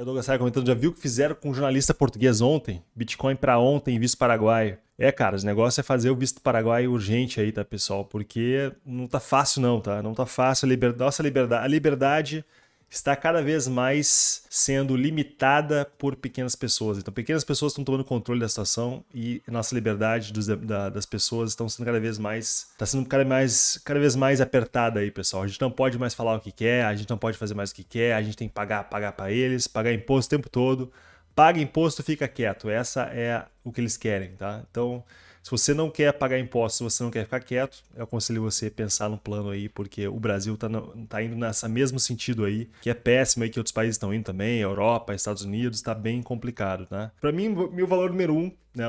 É, Douglas Saia comentando, já viu o que fizeram com o um jornalista português ontem? Bitcoin para ontem, visto paraguaio. É, cara, o negócio é fazer o visto paraguaio urgente aí, tá, pessoal? Porque não tá fácil não, tá? Não tá fácil. A liber... Nossa, a liberdade... A liberdade está cada vez mais sendo limitada por pequenas pessoas. Então, pequenas pessoas estão tomando controle da situação e nossa liberdade dos, da, das pessoas estão sendo cada vez mais, está sendo cada, mais, cada vez mais apertada aí, pessoal. A gente não pode mais falar o que quer, a gente não pode fazer mais o que quer, a gente tem que pagar, pagar para eles, pagar imposto o tempo todo. Paga imposto, fica quieto. Essa é o que eles querem, tá? Então, se você não quer pagar impostos, se você não quer ficar quieto, eu aconselho você pensar num plano aí, porque o Brasil está tá indo nessa mesmo sentido aí, que é péssimo aí que outros países estão indo também, Europa, Estados Unidos, está bem complicado, né? Para mim, meu valor número um né?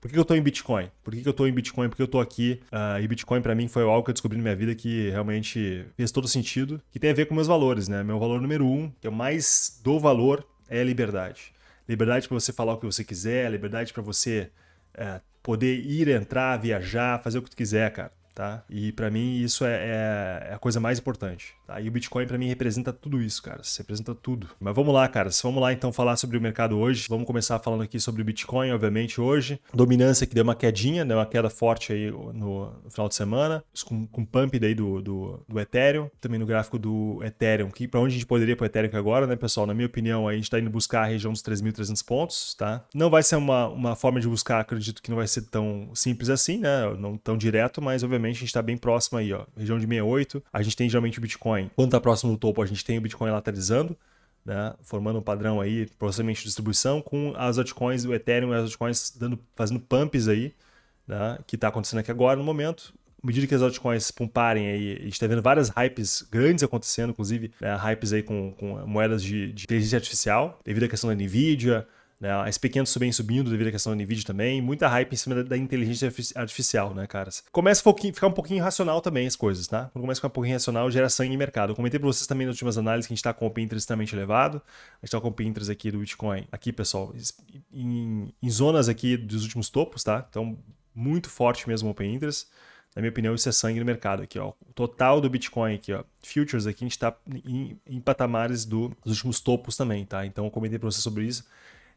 Por que eu estou em Bitcoin? Por que eu estou em Bitcoin? Porque eu estou aqui. Uh, e Bitcoin para mim foi algo que eu descobri na minha vida que realmente fez todo sentido, que tem a ver com meus valores, né? Meu valor número um, que eu é mais dou valor, é a liberdade. Liberdade para você falar o que você quiser, liberdade para você eh, poder ir, entrar, viajar, fazer o que tu quiser, cara tá? E para mim isso é, é, é, a coisa mais importante. Tá? E o Bitcoin para mim representa tudo isso, cara. Isso representa tudo. Mas vamos lá, cara. Vamos lá então falar sobre o mercado hoje. Vamos começar falando aqui sobre o Bitcoin, obviamente hoje. Dominância que deu uma quedinha, deu uma queda forte aí no final de semana, com, com pump daí do, do, do Ethereum, também no gráfico do Ethereum, que para onde a gente poderia pro Ethereum agora, né, pessoal? Na minha opinião, a gente tá indo buscar a região dos 3.300 pontos, tá? Não vai ser uma, uma forma de buscar, acredito que não vai ser tão simples assim, né? Não tão direto, mas obviamente a gente está bem próximo aí, ó. Região de 68, a gente tem geralmente o Bitcoin. Quando está próximo do topo, a gente tem o Bitcoin lateralizando, né? Formando um padrão aí, processamento de distribuição, com as altcoins, o Ethereum e as altcoins dando, fazendo pumps aí, né? Que está acontecendo aqui agora no momento. À medida que as altcoins pumparem aí, a gente está vendo várias hypes grandes acontecendo, inclusive né? hypes aí com, com moedas de, de inteligência artificial, devido à questão da Nvidia, né? A SP500 subindo subindo devido à questão da NVIDIA também. Muita hype em cima da, inteligência artificial, né, caras? Começa a ficar um pouquinho racional também as coisas, tá? Quando começa a ficar um pouquinho racional, gera sangue em mercado. Eu comentei pra vocês também nas últimas análises que a gente tá com o Pinterest extremamente elevado. A gente tá com o Pinterest aqui do Bitcoin, aqui, pessoal, em, em zonas aqui dos últimos topos, tá? Então, muito forte mesmo o Open Interest. Na minha opinião, isso é sangue no mercado aqui, ó. O total do Bitcoin aqui, ó. Futures aqui, a gente tá em, em patamares do, dos últimos topos também, tá? Então, eu comentei pra vocês sobre isso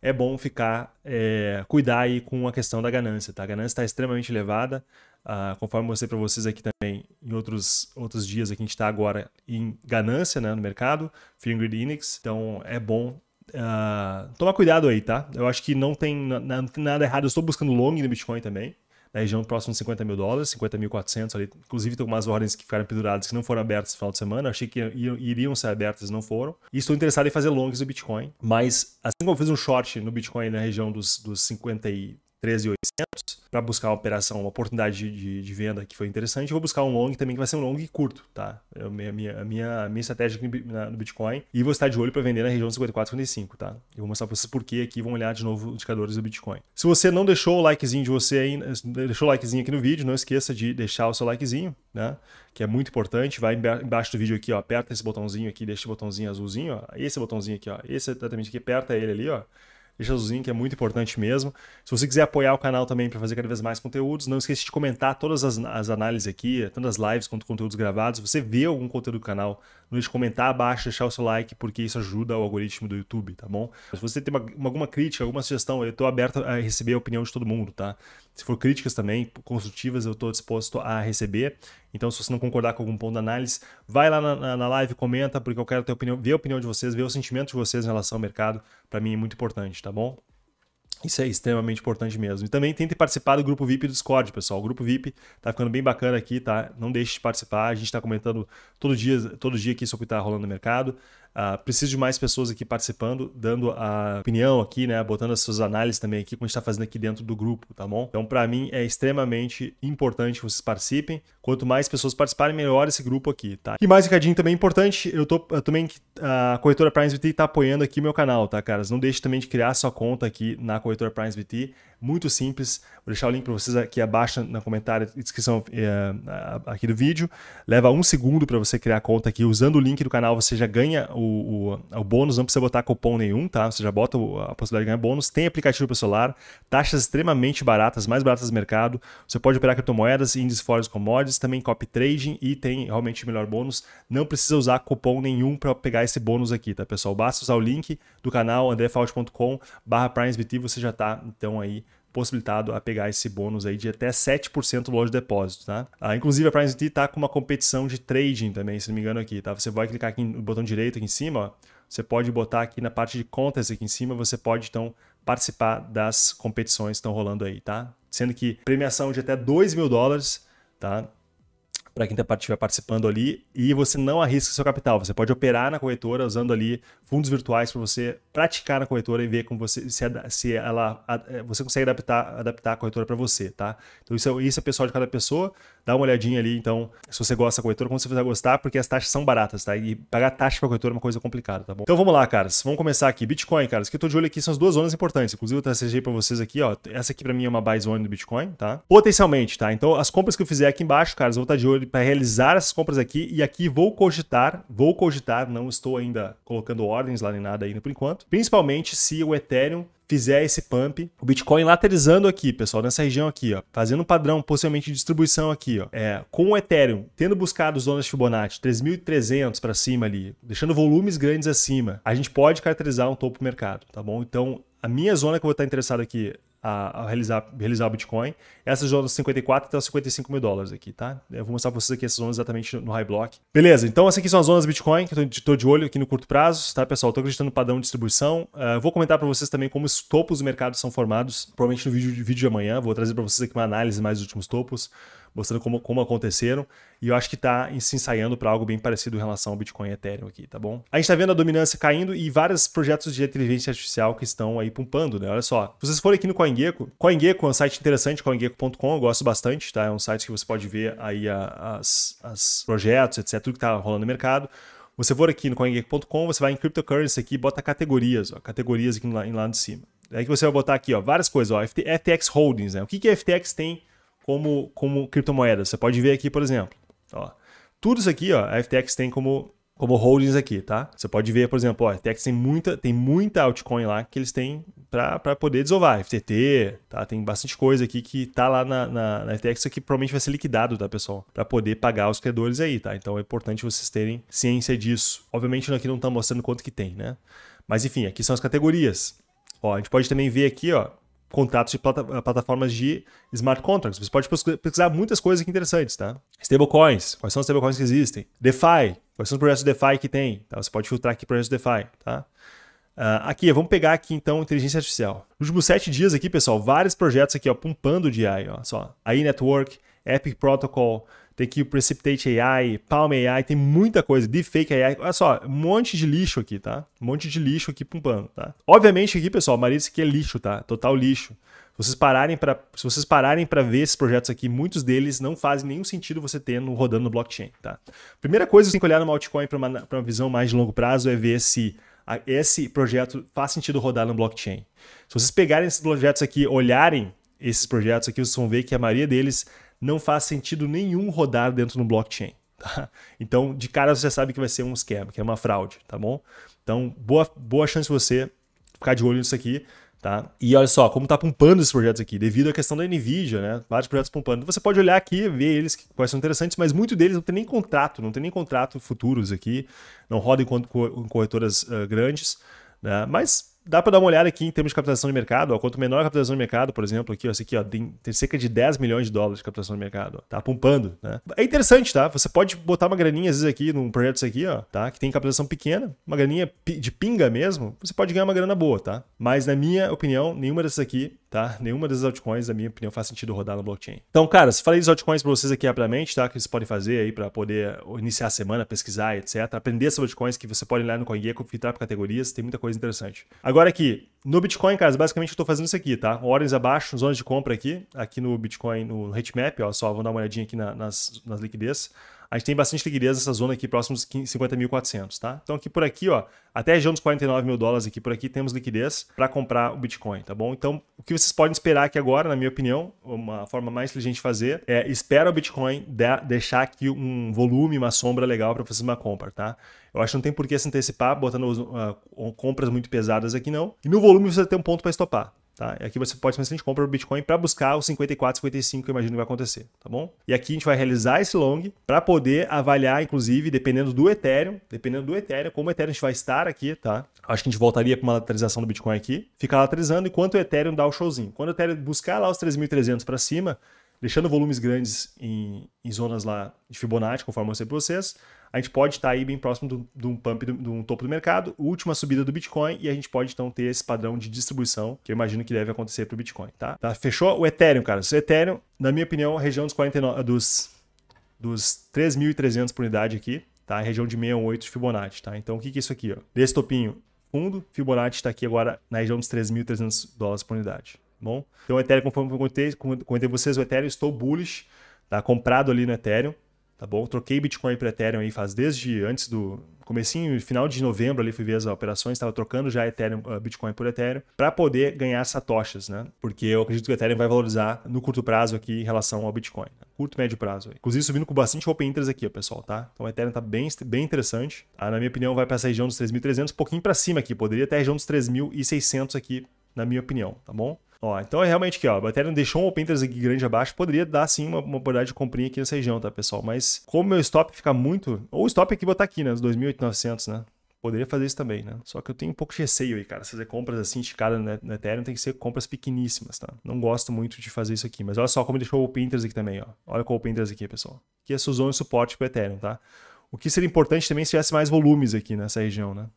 é bom ficar, é, cuidar aí com a questão da ganância, tá? A ganância está extremamente elevada, ah, conforme mostrei para vocês aqui também em outros, outros dias, aqui a gente está agora em ganância né, no mercado, Fear and Index, então é bom Uh, tomar cuidado aí, tá? Eu acho que não tem, não tem nada errado. Eu estou buscando long no Bitcoin também na região próxima de 50 mil dólares, 50 mil 400 ali. Inclusive, tem algumas ordens que ficaram penduradas que não foram abertas no final de semana. achei que iriam ser abertas não foram. E estou interessado em fazer longs do Bitcoin, mas assim como eu fiz um short no Bitcoin na região dos, dos 50 e 13,800 para buscar uma operação, uma oportunidade de, de, de, venda que foi interessante. Eu vou buscar um long também que vai ser um long e curto, tá? É a minha, a minha, a minha estratégia aqui no Bitcoin. E vou estar de olho para vender na região de 54,55, tá? Eu vou mostrar para vocês por que aqui. Vão olhar de novo os indicadores do Bitcoin. Se você não deixou o likezinho de você eh, deixou o likezinho aqui no vídeo, não esqueça de deixar o seu likezinho, né? Que é muito importante. Vai embaixo do vídeo aqui, ó. Aperta esse botãozinho aqui, deixa o botãozinho azulzinho, ó. Esse botãozinho aqui, ó. Esse exatamente aqui, aperta ele ali, ó deixa o link, é muito importante mesmo. Se você quiser apoiar o canal também para fazer cada vez mais conteúdos, não esqueça de comentar todas as, as análises aqui, tanto as lives quanto conteúdos gravados. Se você vê algum conteúdo do canal, não deixe de comentar abaixo, deixar o seu like, porque isso ajuda o algoritmo do YouTube, tá bom? Se você tem uma, alguma crítica, alguma sugestão, eu estou aberto a receber a opinião de todo mundo, tá? Se for críticas também, construtivas, eu estou disposto a receber. Então, se você não concordar com algum ponto da análise, vai lá na, na live, comenta, porque eu quero ter opinião, ver a opinião de vocês, ver o sentimento de vocês em relação ao mercado. Para mim é muito importante, tá bom? Isso é extremamente importante mesmo. E também tente participar do grupo VIP do Discord, pessoal. O grupo VIP tá ficando bem bacana aqui, tá? Não deixe de participar. A gente está comentando todo dia, todo dia aqui sobre o que está rolando no mercado. Uh, preciso de mais pessoas aqui participando, dando a opinião aqui, né? Botando as suas análises também aqui, como a gente está fazendo aqui dentro do grupo, tá bom? Então, para mim, é extremamente importante que vocês participem. Quanto mais pessoas participarem, melhor esse grupo aqui, tá? E mais um recadinho também importante, eu tô eu também. A corretora BT está apoiando aqui meu canal, tá, caras? Não deixe também de criar sua conta aqui na corretora BT muito simples. Vou deixar o link para vocês aqui abaixo na comentário descrição eh, aqui do vídeo. Leva um segundo para você criar a conta aqui. Usando o link do canal, você já ganha o, o, o bônus, não precisa botar cupom nenhum, tá? Você já bota a possibilidade de ganhar bônus. Tem aplicativo para celular, taxas extremamente baratas, mais baratas do mercado. Você pode operar criptomoedas, índices, forex, commodities, também copy trading e tem realmente o melhor bônus. Não precisa usar cupom nenhum para pegar esse bônus aqui, tá, pessoal? Basta usar o link do canal andrefault.com barra você já está então, aí possibilitado a pegar esse bônus aí de até 7% do valor de depósito, tá? Ah, inclusive a Prime tá com uma competição de trading também, se não me engano aqui, tá? Você vai clicar aqui no botão direito aqui em cima, ó. Você pode botar aqui na parte de contas aqui em cima, você pode então participar das competições que estão rolando aí, tá? Sendo que premiação de até 2 mil dólares, tá? para quem tá estiver participando ali e você não arrisca seu capital. Você pode operar na corretora usando ali fundos virtuais para você praticar na corretora e ver como você se, se ela é, você consegue adaptar, adaptar a corretora para você, tá? Então isso é, isso é pessoal de cada pessoa. Dá uma olhadinha ali, então, se você gosta da corretora, como você vai gostar, porque as taxas são baratas, tá? E pagar taxa para corretora é uma coisa complicada, tá bom? Então vamos lá, caras. Vamos começar aqui. Bitcoin, caras, que eu tô de olho aqui são as duas zonas importantes. Inclusive eu tracejei para vocês aqui, ó. Essa aqui para mim é uma buy zone do Bitcoin, tá? Potencialmente, tá? Então as compras que eu fizer aqui embaixo, caras, eu vou estar de olho para realizar essas compras aqui e aqui vou cogitar, vou cogitar, não estou ainda colocando ordens lá nem nada ainda por enquanto, principalmente se o Ethereum fizer esse pump, o Bitcoin lateralizando aqui, pessoal, nessa região aqui, ó, fazendo um padrão possivelmente de distribuição aqui, ó, é, com o Ethereum tendo buscado zonas de Fibonacci 3.300 para cima ali, deixando volumes grandes acima, a gente pode caracterizar um topo mercado, tá bom? Então, a minha zona que eu vou estar interessado aqui a, a, realizar, realizar o Bitcoin. Essas zonas 54 até os 55 mil dólares aqui, tá? Eu vou mostrar para vocês aqui essas zonas exatamente no high block. Beleza, então essas aqui são as zonas Bitcoin, que eu estou de olho aqui no curto prazo, tá, pessoal? Estou acreditando no padrão de distribuição. Uh, vou comentar para vocês também como os topos do mercado são formados, provavelmente no vídeo, vídeo de amanhã. Vou trazer para vocês aqui uma análise mais dos últimos topos mostrando como, como aconteceram. E eu acho que está se ensaiando para algo bem parecido em relação ao Bitcoin e Ethereum aqui, tá bom? A gente está vendo a dominância caindo e vários projetos de inteligência artificial que estão aí pumpando, né? Olha só. Se vocês forem aqui no CoinGecko, CoinGecko é um site interessante, CoinGecko.com, eu gosto bastante, tá? É um site que você pode ver aí as, as projetos, etc, tudo que está rolando no mercado você for aqui no CoinGecko.com, você vai em Cryptocurrency aqui e bota categorias, ó, categorias aqui lá, lá de cima. É aí que você vai botar aqui ó, várias coisas, ó, FTX Holdings, né? O que, que a FTX tem como, como criptomoedas. Você pode ver aqui, por exemplo. Ó, tudo isso aqui, ó, a FTX tem como, como holdings aqui, tá? Você pode ver, por exemplo, ó, a FTX tem muita, tem muita altcoin lá que eles têm para poder desovar. FTT, tá? Tem bastante coisa aqui que tá lá na, na, na FTX que provavelmente vai ser liquidado, tá, pessoal? Para poder pagar os credores aí, tá? Então é importante vocês terem ciência disso. Obviamente aqui não tá mostrando quanto que tem, né? Mas enfim, aqui são as categorias. Ó, a gente pode também ver aqui, ó, contratos de plata eh, plataformas de smart contracts. Você pode pesquisar muitas coisas aqui interessantes, tá? Stablecoins, quais são os stablecoins que existem? DeFi, quais são os projetos de DeFi que tem? Tá? Você pode filtrar aqui projetos de DeFi, tá? Uh, aqui, vamos pegar aqui então inteligência artificial. Nos últimos sete dias aqui, pessoal, vários projetos aqui, ó, pumpando de AI, ó, só. AI Network, Epic Protocol, tem aqui o Precipitate AI, Palm AI, tem muita coisa, Deepfake AI, olha só, um monte de lixo aqui, tá? Um monte de lixo aqui pumpando, tá? Obviamente aqui, pessoal, Marisa aqui é lixo, tá? Total lixo. Se vocês pararem para, se vocês pararem para ver esses projetos aqui, muitos deles não fazem nenhum sentido você ter no, rodando no blockchain, tá? Primeira coisa que você tem que olhar no altcoin para uma, pra uma visão mais de longo prazo é ver se a, esse projeto faz sentido rodar no blockchain. Se vocês pegarem esses projetos aqui, olharem esses projetos aqui, vocês vão ver que a maioria deles não faz sentido nenhum rodar dentro do blockchain. Tá? Então, de cara você sabe que vai ser um esquema, que é uma fraude, tá bom? Então, boa, boa chance você ficar de olho nisso aqui. Tá? E olha só, como está pumpando esses projetos aqui, devido à questão da NVIDIA, né? vários projetos pumpando. Você pode olhar aqui, ver eles que quais são interessantes, mas muito deles não tem nem contrato, não tem nem contrato futuros aqui, não roda em corretoras uh, grandes, né? mas dá para dar uma olhada aqui em termos de capitalização de mercado. Ó. Quanto menor a capitalização de mercado, por exemplo, aqui, ó, esse aqui, ó, tem, tem, cerca de 10 milhões de dólares de capitalização de mercado. Ó. Tá pumpando, né? É interessante, tá? Você pode botar uma graninha, às vezes, aqui num projeto desse aqui, ó, tá? Que tem capitalização pequena, uma graninha de pinga mesmo, você pode ganhar uma grana boa, tá? Mas, na minha opinião, nenhuma dessas aqui tá? Nenhuma dessas altcoins, na minha opinião, faz sentido rodar no blockchain. Então, cara, se falei das altcoins para vocês aqui rapidamente, tá? Que vocês podem fazer aí para poder iniciar a semana, pesquisar, etc. Aprender sobre altcoins que você pode olhar no CoinGecko, filtrar por categorias, tem muita coisa interessante. Agora aqui, no Bitcoin, cara, basicamente eu estou fazendo isso aqui, tá? Ordens abaixo, zonas de compra aqui, aqui no Bitcoin, no Hitmap, ó, só vamos dar uma olhadinha aqui na, nas, nas liquidez a gente tem bastante liquidez nessa zona aqui, próximos 50.400, tá? Então aqui por aqui, ó, até a região dos 49 mil dólares aqui por aqui, temos liquidez para comprar o Bitcoin, tá bom? Então o que vocês podem esperar aqui agora, na minha opinião, uma forma mais inteligente de fazer é espera o Bitcoin de deixar aqui um volume, uma sombra legal para fazer uma compra, tá? Eu acho que não tem por que se antecipar botando uh, compras muito pesadas aqui não. E no volume você tem um ponto para estopar. Tá? E aqui você pode, mas a gente compra o Bitcoin para buscar os 54, 55, que eu imagino que vai acontecer, tá bom? E aqui a gente vai realizar esse long para poder avaliar, inclusive, dependendo do Ethereum, dependendo do Ethereum, como o Ethereum a gente vai estar aqui, tá? Acho que a gente voltaria para uma lateralização do Bitcoin aqui, ficar lateralizando enquanto o Ethereum dá o showzinho. Quando o Ethereum buscar lá os 3.300 para cima, deixando volumes grandes em, em, zonas lá de Fibonacci, conforme eu mostrei para vocês, a gente pode estar aí bem próximo de um pump, de um topo do mercado, última subida do Bitcoin, e a gente pode então ter esse padrão de distribuição que eu imagino que deve acontecer para o Bitcoin, tá? tá? Fechou o Ethereum, cara. O Ethereum, na minha opinião, a região dos 49, dos, dos 3.300 por unidade aqui, tá? A região de 68 de Fibonacci, tá? Então, o que, que é isso aqui, ó? Desse topinho, fundo, Fibonacci está aqui agora na região dos 3.300 dólares por unidade, bom? Então, o Ethereum, conforme eu contei, contei vocês, o Ethereum estou bullish, tá? Comprado ali no Ethereum, tá bom? Troquei Bitcoin para Ethereum aí faz desde antes do comecinho, final de novembro ali fui ver as operações, estava trocando já Ethereum, ah, Bitcoin por Ethereum para poder ganhar satoshis, né? Porque eu acredito que o Ethereum vai valorizar no curto prazo aqui em relação ao Bitcoin, né? curto médio prazo. Aí. Inclusive subindo com bastante open interest aqui, ó, pessoal, tá? Então o Ethereum tá bem, bem interessante. Ah, na minha opinião vai para essa região dos 3.300, um pouquinho para cima aqui, poderia até a região dos 3.600 aqui, na minha opinião, tá bom? Ó, então é realmente que ó. O Ethereum deixou um open interest aqui grande abaixo. Poderia dar sim uma, uma oportunidade de comprinha aqui nessa região, tá, pessoal? Mas como meu stop fica muito. Ou o stop aqui botar aqui, né? Os 2.900, né? Poderia fazer isso também, né? Só que eu tenho um pouco de receio aí, cara. Se fazer compras assim, esticada né, no Ethereum, tem que ser compras pequeníssimas, tá? Não gosto muito de fazer isso aqui. Mas olha só como deixou o open interest aqui também, ó. Olha com o open interest aqui, pessoal. Aqui é sua zona de suporte pro Ethereum, tá? O que seria importante também se tivesse mais volumes aqui nessa região, né?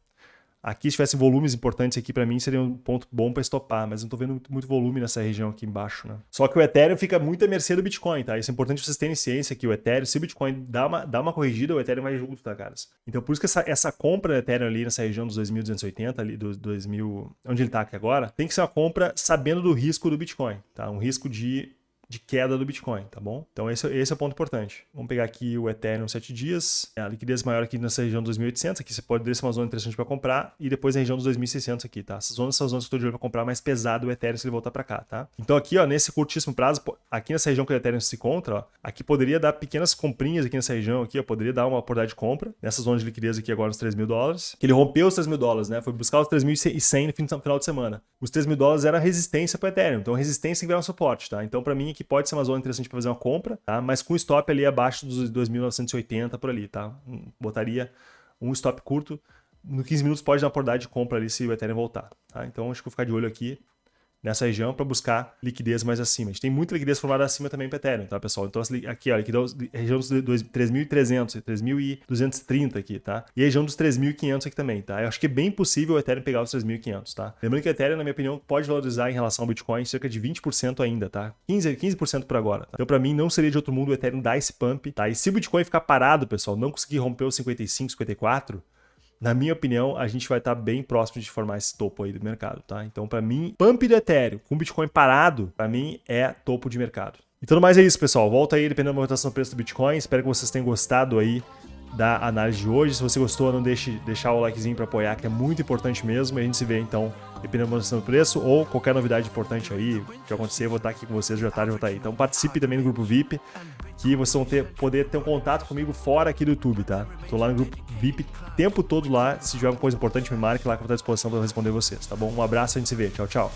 Aqui, se tivesse volumes importantes aqui para mim, seria um ponto bom para estopar, mas não tô vendo muito, volume nessa região aqui embaixo, né? Só que o Ethereum fica muito à mercê do Bitcoin, tá? Isso é importante vocês terem ciência que o Ethereum, se o Bitcoin dá uma, dá uma corrigida, o Ethereum vai junto, tá, caras? Então, por isso que essa, essa compra do Ethereum ali nessa região dos 2.280, ali dos 2.000, onde ele tá aqui agora, tem que ser uma compra sabendo do risco do Bitcoin, tá? Um risco de de queda do Bitcoin, tá bom? Então esse, é esse é o ponto importante. Vamos pegar aqui o Ethereum 7 dias, é, a liquidez maior aqui nessa região dos 2.800, aqui você pode ver é uma zona interessante para comprar e depois a região dos 2.600 aqui, tá? Essas zonas são zonas que eu tô de olho para comprar mais pesado o Ethereum se ele voltar para cá, tá? Então aqui, ó, nesse curtíssimo prazo, aqui nessa região que o Ethereum se encontra, ó, aqui poderia dar pequenas comprinhas aqui nessa região aqui, ó, poderia dar uma oportunidade de compra nessa zona de liquidez aqui agora nos 3 mil dólares, que ele rompeu os 3 mil dólares, né? Foi buscar os 3.100 no final de semana. Os 3 mil dólares era resistência para Ethereum, então resistência que virar um suporte, tá? Então para mim que pode ser uma zona interessante para fazer uma compra, tá? Mas com stop ali abaixo dos 2.980 por ali, tá? Hum, botaria um stop curto. No 15 minutos pode dar uma oportunidade de compra ali se o Ethereum voltar, tá? Então acho que vou ficar de olho aqui nessa região para buscar liquidez mais acima. A gente tem muita liquidez formada acima também para Ethereum, tá, pessoal? Então, aqui, ó, dá região dos 3.300, 3.230 aqui, tá? E a região dos 3.500 aqui também, tá? Eu acho que é bem possível o Ethereum pegar os 3.500, tá? Lembrando que o Ethereum, na minha opinião, pode valorizar em relação ao Bitcoin cerca de 20% ainda, tá? 15%, 15 por agora. Tá? Então, para mim, não seria de outro mundo o Ethereum dar esse pump, tá? E se o Bitcoin ficar parado, pessoal, não conseguir romper os 55, 54, na minha opinião, a gente vai estar bem próximo de formar esse topo aí do mercado, tá? Então, para mim, pump do Ethereum com Bitcoin parado, para mim é topo de mercado. Então, mais é isso, pessoal. Volta aí dependendo da movimentação do preço do Bitcoin. Espero que vocês tenham gostado aí da análise de hoje. Se você gostou, não deixe deixar o likezinho para apoiar, que é muito importante mesmo. E a gente se vê então, dependendo da do preço ou qualquer novidade importante aí que acontecer, eu vou estar aqui com vocês já tarde, vou estar aí. Então participe também do grupo VIP, que vocês vão ter, poder ter um contato comigo fora aqui do YouTube, tá? Tô lá no grupo VIP tempo todo lá. Se tiver alguma coisa importante, me marque lá que eu vou estar à disposição para responder vocês, tá bom? Um abraço, a gente se vê. Tchau, tchau.